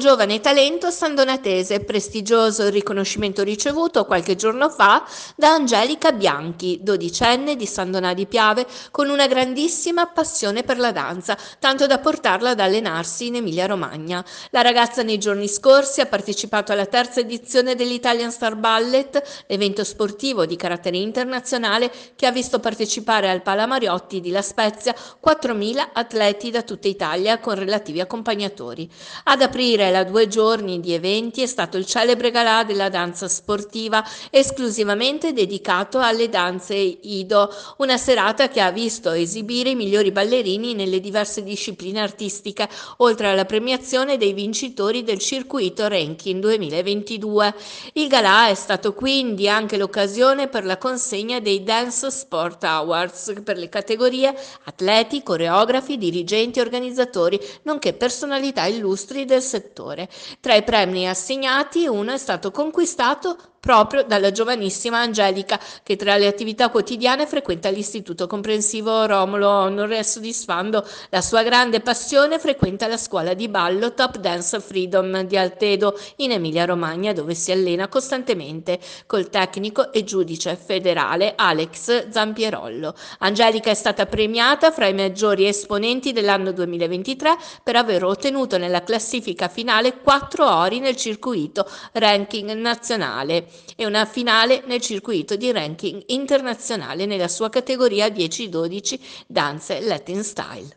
un giovane talento sandonatese, prestigioso riconoscimento ricevuto qualche giorno fa da Angelica Bianchi, dodicenne di San Donà di Piave, con una grandissima passione per la danza, tanto da portarla ad allenarsi in Emilia-Romagna. La ragazza nei giorni scorsi ha partecipato alla terza edizione dell'Italian Star Ballet, evento sportivo di carattere internazionale che ha visto partecipare al Palamariotti di La Spezia 4.000 atleti da tutta Italia con relativi accompagnatori. Ad aprire Fiorella due giorni di eventi è stato il celebre galà della danza sportiva esclusivamente dedicato alle danze Ido, una serata che ha visto esibire i migliori ballerini nelle diverse discipline artistiche, oltre alla premiazione dei vincitori del circuito Ranking 2022. Il galà è stato quindi anche l'occasione per la consegna dei Dance Sport Awards per le categorie atleti, coreografi, dirigenti, organizzatori, nonché personalità illustri del settore attore. Tra i premi assegnati uno è stato conquistato proprio dalla giovanissima Angelica, che tra le attività quotidiane frequenta l'istituto comprensivo Romolo Honore, soddisfando la sua grande passione, frequenta la scuola di ballo Top Dance Freedom di Altedo in Emilia-Romagna, dove si allena costantemente col tecnico e giudice federale Alex Zampierollo. Angelica è stata premiata fra i maggiori esponenti dell'anno 2023 per aver ottenuto nella classifica finale quattro ori nel circuito ranking nazionale e una finale nel circuito di ranking internazionale nella sua categoria 10-12 danze Latin Style.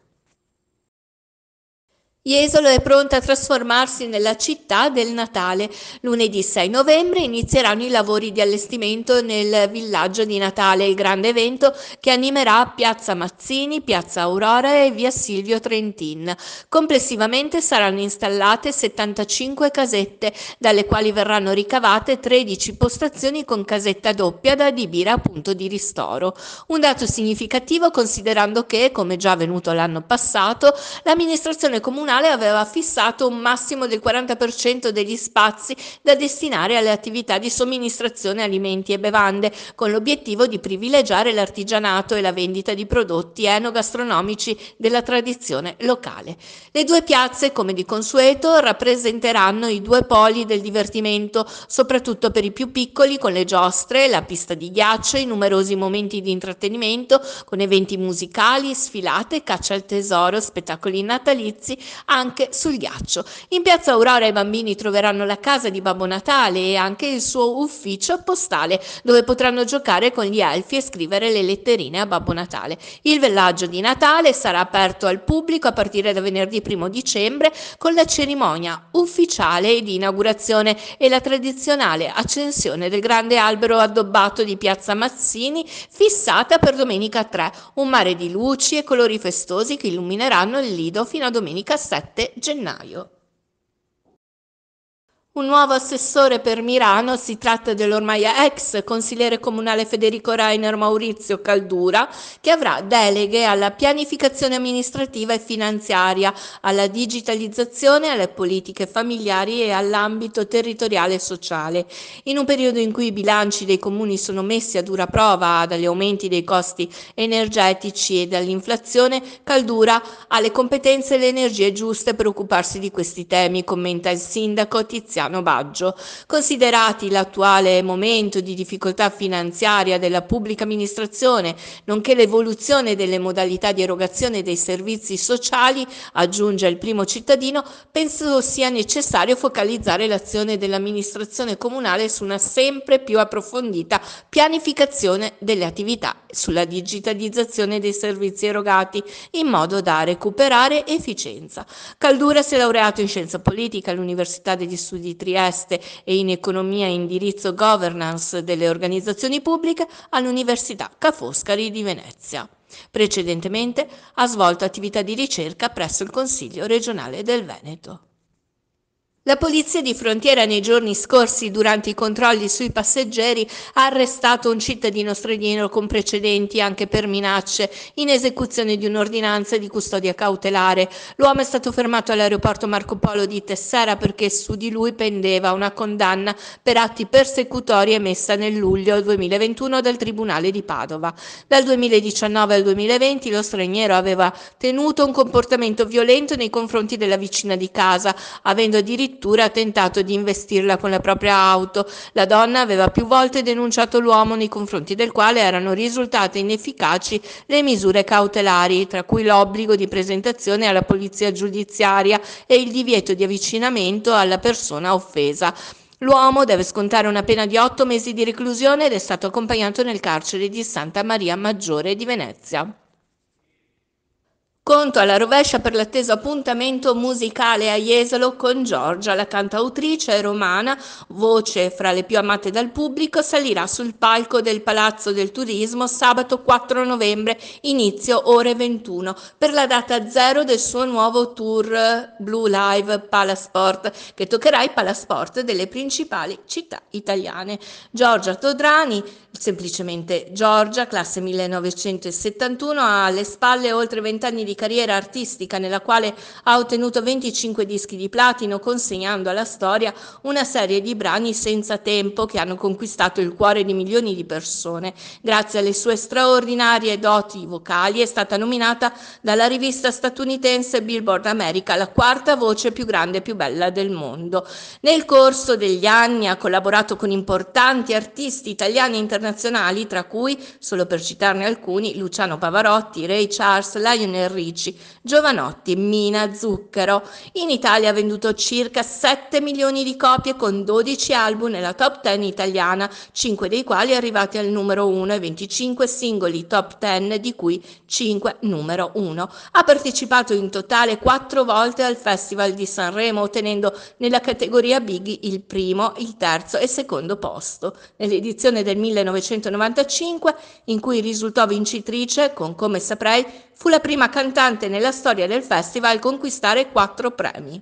Jesolo è pronta a trasformarsi nella città del Natale. Lunedì 6 novembre inizieranno i lavori di allestimento nel villaggio di Natale, il grande evento che animerà Piazza Mazzini, Piazza Aurora e via Silvio Trentin. Complessivamente saranno installate 75 casette, dalle quali verranno ricavate 13 postazioni con casetta doppia da adibire a punto di ristoro. Un dato significativo considerando che, come già avvenuto l'anno passato, l'amministrazione comunale nazionale aveva fissato un massimo del 40% degli spazi da destinare alle attività di somministrazione alimenti e bevande, con l'obiettivo di privilegiare l'artigianato e la vendita di prodotti enogastronomici della tradizione locale. Le due piazze, come di consueto, rappresenteranno i due poli del divertimento, soprattutto per i più piccoli, con le giostre, la pista di ghiaccio, i numerosi momenti di intrattenimento, con eventi musicali, sfilate, caccia al tesoro, spettacoli natalizi, anche sul ghiaccio. In piazza Aurora i bambini troveranno la casa di Babbo Natale e anche il suo ufficio postale dove potranno giocare con gli elfi e scrivere le letterine a Babbo Natale. Il villaggio di Natale sarà aperto al pubblico a partire da venerdì 1 dicembre con la cerimonia ufficiale di inaugurazione e la tradizionale accensione del grande albero addobbato di piazza Mazzini fissata per domenica 3. Un mare di luci e colori festosi che illumineranno il lido fino a domenica 6. 7 gennaio. Un nuovo assessore per Milano, si tratta dell'ormai ex consigliere comunale Federico Rainer Maurizio Caldura, che avrà deleghe alla pianificazione amministrativa e finanziaria, alla digitalizzazione, alle politiche familiari e all'ambito territoriale e sociale. In un periodo in cui i bilanci dei comuni sono messi a dura prova dagli aumenti dei costi energetici e dall'inflazione, Caldura ha le competenze e le energie giuste per occuparsi di questi temi, commenta il sindaco Tiziano. Tiziano Baggio, considerati l'attuale momento di difficoltà finanziaria della pubblica amministrazione, nonché l'evoluzione delle modalità di erogazione dei servizi sociali, aggiunge il primo cittadino, penso sia necessario focalizzare l'azione dell'amministrazione comunale su una sempre più approfondita pianificazione delle attività sulla digitalizzazione dei servizi erogati in modo da recuperare efficienza. Caldura si è laureato in scienza politica all'Università degli Studi di Trieste e in economia e indirizzo governance delle organizzazioni pubbliche all'Università Ca' Foscari di Venezia. Precedentemente ha svolto attività di ricerca presso il Consiglio regionale del Veneto. La polizia di frontiera nei giorni scorsi, durante i controlli sui passeggeri, ha arrestato un cittadino straniero con precedenti anche per minacce in esecuzione di un'ordinanza di custodia cautelare. L'uomo è stato fermato all'aeroporto Marco Polo di Tessera perché su di lui pendeva una condanna per atti persecutori emessa nel luglio 2021 dal Tribunale di Padova. Dal 2019 al 2020 lo straniero aveva tenuto un comportamento violento nei confronti della vicina di casa, avendo addirittura addirittura ha tentato di investirla con la propria auto. La donna aveva più volte denunciato l'uomo nei confronti del quale erano risultate inefficaci le misure cautelari, tra cui l'obbligo di presentazione alla polizia giudiziaria e il divieto di avvicinamento alla persona offesa. L'uomo deve scontare una pena di otto mesi di reclusione ed è stato accompagnato nel carcere di Santa Maria Maggiore di Venezia. Conto alla rovescia per l'atteso appuntamento musicale a Jesolo con Giorgia, la cantautrice romana, voce fra le più amate dal pubblico, salirà sul palco del Palazzo del Turismo sabato 4 novembre, inizio ore 21, per la data zero del suo nuovo tour Blue Live Palasport, che toccherà i palasport delle principali città italiane. Giorgia Todrani, semplicemente Giorgia, classe 1971, ha alle spalle oltre 20 anni di di carriera artistica nella quale ha ottenuto 25 dischi di platino consegnando alla storia una serie di brani senza tempo che hanno conquistato il cuore di milioni di persone. Grazie alle sue straordinarie doti vocali è stata nominata dalla rivista statunitense Billboard America la quarta voce più grande e più bella del mondo. Nel corso degli anni ha collaborato con importanti artisti italiani e internazionali, tra cui, solo per citarne alcuni, Luciano Pavarotti, Ray Charles, Lionel Richie, Ricci, Giovanotti, Mina, Zucchero. In Italia ha venduto circa 7 milioni di copie con 12 album nella top 10 italiana, 5 dei quali arrivati al numero 1 e 25 singoli top 10 di cui 5 numero 1. Ha partecipato in totale 4 volte al Festival di Sanremo ottenendo nella categoria Big il primo, il terzo e secondo posto. Nell'edizione del 1995 in cui risultò vincitrice con Come saprei fu la prima canzone cantante nella storia del festival a conquistare quattro premi.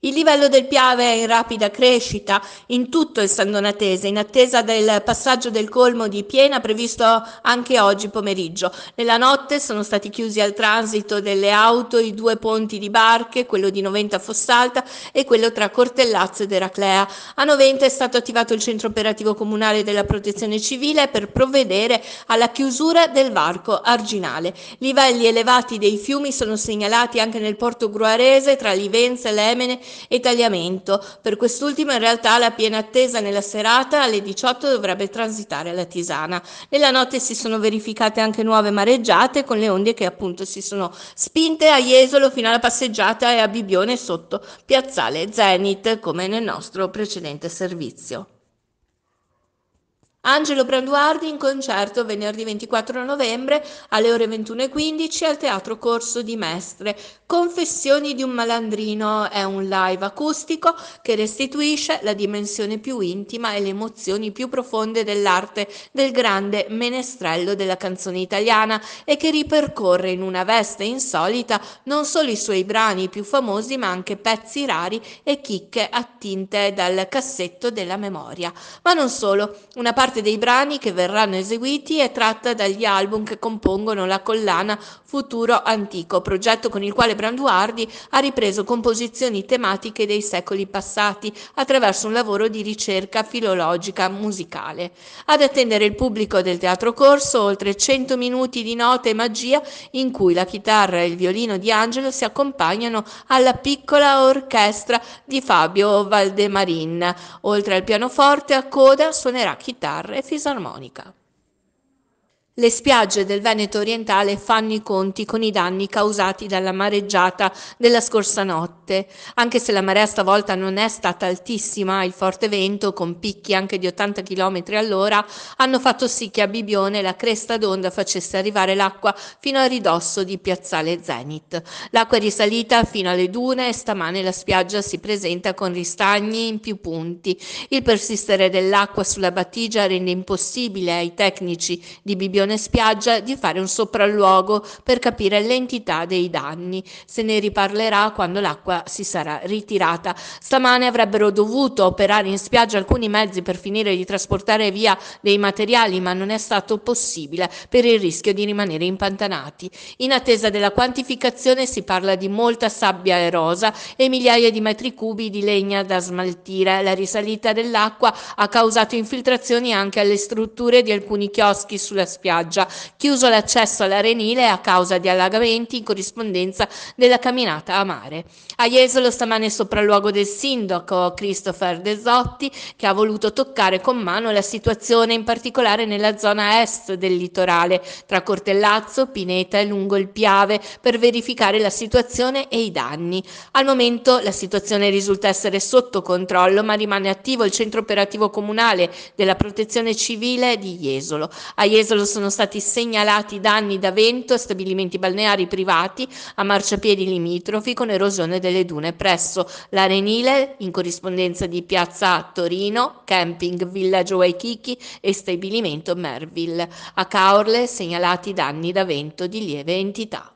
Il livello del Piave è in rapida crescita in tutto il San Donatese, in attesa del passaggio del colmo di piena previsto anche oggi pomeriggio. Nella notte sono stati chiusi al transito delle auto i due ponti di barche, quello di Noventa Fossalta e quello tra Cortellazzo ed Eraclea. A Noventa è stato attivato il centro operativo comunale della protezione civile per provvedere alla chiusura del varco arginale. Livelli elevati dei fiumi sono segnalati anche nel porto gruarese tra Livenza, e Lemene e tagliamento. Per quest'ultima in realtà la piena attesa nella serata alle 18 dovrebbe transitare la Tisana. Nella notte si sono verificate anche nuove mareggiate con le onde che appunto si sono spinte a Jesolo fino alla passeggiata e a Bibione sotto piazzale Zenit come nel nostro precedente servizio. Angelo Branduardi in concerto venerdì 24 novembre alle ore 21.15 al Teatro Corso di Mestre. Confessioni di un malandrino è un live acustico che restituisce la dimensione più intima e le emozioni più profonde dell'arte del grande menestrello della canzone italiana e che ripercorre in una veste insolita non solo i suoi brani più famosi ma anche pezzi rari e chicche attinte dal cassetto della memoria. Ma non solo, una parte parte dei brani che verranno eseguiti è tratta dagli album che compongono la collana Futuro Antico, progetto con il quale Branduardi ha ripreso composizioni tematiche dei secoli passati attraverso un lavoro di ricerca filologica musicale. Ad attendere il pubblico del teatro corso oltre 100 minuti di note e magia in cui la chitarra e il violino di Angelo si accompagnano alla piccola orchestra di Fabio Valdemarin. Oltre al pianoforte a coda suonerà chitarra chitarra e fisarmonica. Le spiagge del Veneto orientale fanno i conti con i danni causati dalla mareggiata della scorsa notte. Anche se la marea stavolta non è stata altissima, il forte vento, con picchi anche di 80 km all'ora, hanno fatto sì che a Bibione la cresta d'onda facesse arrivare l'acqua fino a ridosso di Piazzale Zenit. L'acqua è risalita fino alle dune e stamane la spiaggia si presenta con ristagni in più punti. Il persistere dell'acqua sulla battigia rende impossibile ai tecnici di Bibione stazione spiaggia di fare un sopralluogo per capire l'entità dei danni. Se ne riparlerà quando l'acqua si sarà ritirata. Stamane avrebbero dovuto operare in spiaggia alcuni mezzi per finire di trasportare via dei materiali, ma non è stato possibile per il rischio di rimanere impantanati. In attesa della quantificazione si parla di molta sabbia erosa e migliaia di metri cubi di legna da smaltire. La risalita dell'acqua ha causato infiltrazioni anche alle strutture di alcuni chioschi sulla spiaggia spiaggia, chiuso l'accesso all'Arenile a causa di allagamenti in corrispondenza della camminata a mare. A Jesolo stamane sopralluogo del sindaco Christopher Desotti che ha voluto toccare con mano la situazione in particolare nella zona est del litorale, tra Cortellazzo, Pineta e lungo il Piave, per verificare la situazione e i danni. Al momento la situazione risulta essere sotto controllo, ma rimane attivo il centro operativo comunale della protezione civile di Jesolo. A Jesolo sono sono stati segnalati danni da vento a stabilimenti balneari privati, a marciapiedi limitrofi con erosione delle dune presso l'Arenile in corrispondenza di Piazza Torino, Camping Villaggio Waikiki e stabilimento Merville. A Caorle segnalati danni da vento di lieve entità.